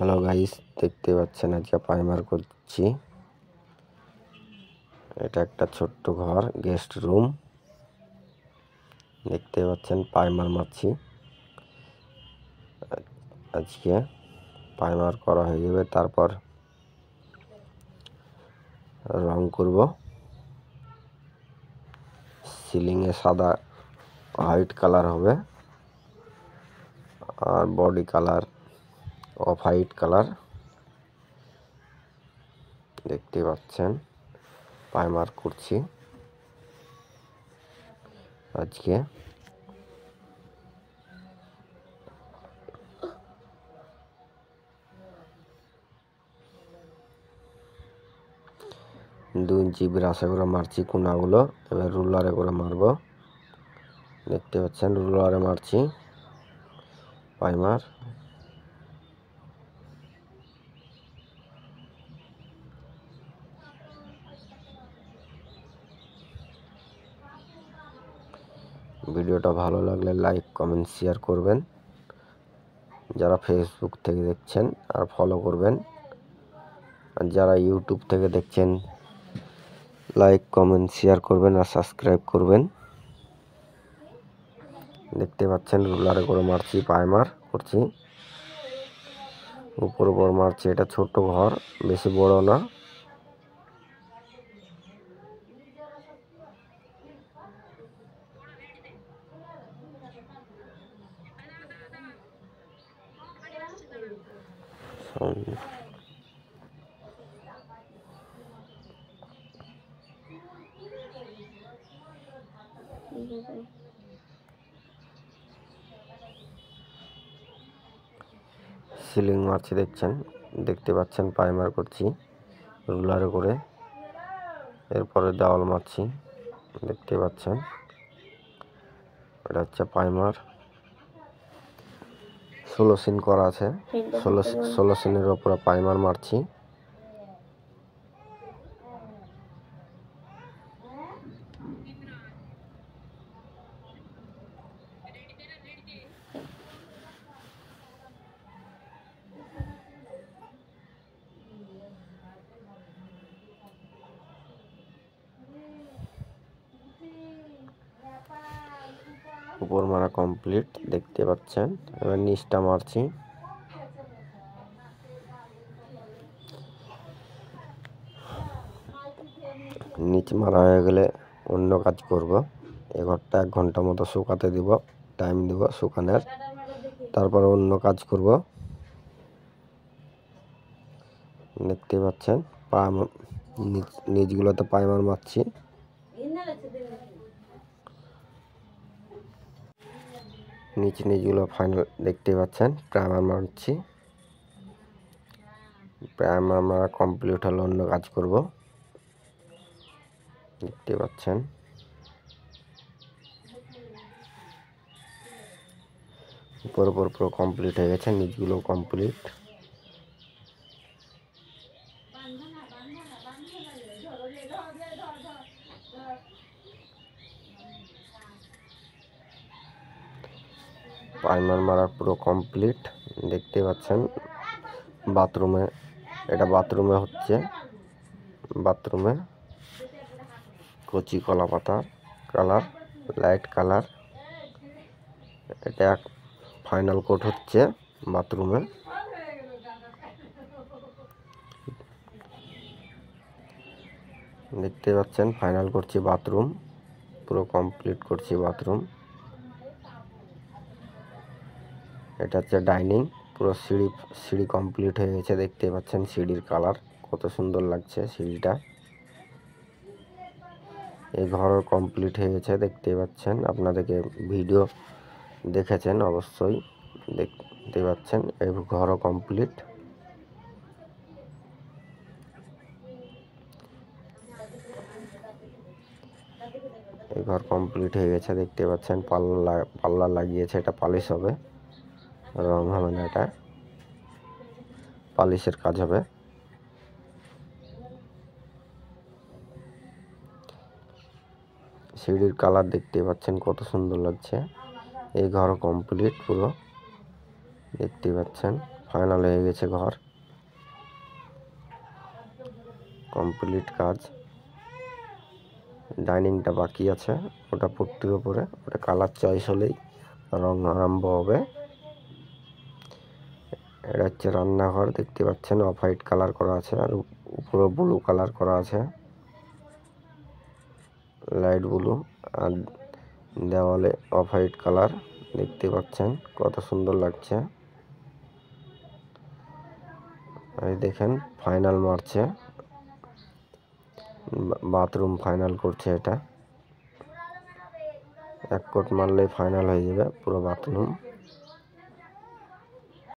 hello guys देखते आज के प्राइमर कर छोट घर गेस्ट रूम देखते प्राइमर मार्ची आज के प्राइमर करा तरपर रंग करब सिलिंग सदा ह्विट कलर हो और body colour off white colour দেখতে পাচ্ছেন প্রাইমার করছি আজকে দুই ইঞ্চি ব্রাশে করে মারছি কোনাগুলো এবার রুলারে করে মারব দেখতে পাচ্ছেন রুলারে মারছি পাইমার ভিডিওটা ভালো লাগলে লাইক কমেন্ট শেয়ার করবেন যারা ফেসবুক থেকে দেখছেন আর ফলো করবেন আর যারা ইউটিউব থেকে দেখছেন লাইক কমেন্ট শেয়ার করবেন আর সাবস্ক্রাইব করবেন দেখতে পাচ্ছেন রুলারে করে মারছি পায়মার করছি উপর উপর মারছি এটা ছোট ঘর বেশি বড় না সামনে সিলিং মারছি দেখছেন দেখতে পাচ্ছেন পাইমার করছি রুলারে করে এরপরে দেওয়াল মারছি দেখতে পাচ্ছেন এটা হচ্ছে পাইমার ষোলো সিন করা আছে ষোলো ষোলো সিনের ওপরে পাইমার মারছি উপর মারা কমপ্লিট দেখতে পাচ্ছেন এবার নিচটা মারছি নিচ মারা হয়ে গেলে অন্য কাজ করব এ ঘরটা এক ঘন্টা মতো শুকাতে দিব টাইম দিব শুকানোর তারপরে অন্য কাজ করব দেখতে পাচ্ছেন পা নিচগুলোতে পাইমার মারছি নিচ নিচগুলো ফাইনাল দেখতে পাচ্ছেন প্রাইমার মারছি প্রাইমার মারা কমপ্লিট হলে অন্য কাজ করব দেখতে পাচ্ছেন উপর উপর পুরো কমপ্লিট হয়ে গেছে নিচগুলো কমপ্লিট প্রাইমার মারা পুরো কমপ্লিট দেখতে পাচ্ছেন বাথরুমে এটা বাথরুমে হচ্ছে বাথরুমে কচি কলা পাতা কালার লাইট কালার এটা এক ফাইনাল কোট হচ্ছে বাথরুমে দেখতে পাচ্ছেন ফাইনাল করছি বাথরুম পুরো কমপ্লিট করছি বাথরুম এটা হচ্ছে ডাইনিং পুরো সিঁড়ি সিঁড়ি কমপ্লিট হয়ে গেছে দেখতে পাচ্ছেন সিঁড়ির কালার কত সুন্দর লাগছে সিঁড়িটা এই ঘরও কমপ্লিট হয়ে গেছে দেখতে পাচ্ছেন আপনাদেরকে ভিডিও দেখেছেন অবশ্যই দেখতে পাচ্ছেন এই ঘরও কমপ্লিট এই ঘর কমপ্লিট হয়ে গেছে দেখতে পাচ্ছেন পাল্লা পাল্লা লাগিয়েছে এটা পালিশ হবে রং হবে না এটা পালিশের কাজ হবে সিঁড়ির কালার দেখতে পাচ্ছেন কত সুন্দর লাগছে এই ঘর কমপ্লিট পুরো দেখতে পাচ্ছেন ফাইনাল হয়ে গেছে ঘর কমপ্লিট কাজ ডাইনিংটা বাকি আছে ওটা পুট্টির ওপরে ওটা কালার চয়েস হলেই রং আরম্ভ হবে এটা হচ্ছে রান্নাঘর দেখতে পাচ্ছেন অফ হোয়াইট কালার করা আছে আর উপরে ব্লু কালার করা আছে লাইট ব্লু আর দেওয়ালে অফ হোয়াইট কালার দেখতে পাচ্ছেন কত সুন্দর লাগছে আর দেখেন ফাইনাল মারছে বাথরুম ফাইনাল করছে এটা এক কোট মারলে ফাইনাল হয়ে যাবে পুরো বাথরুম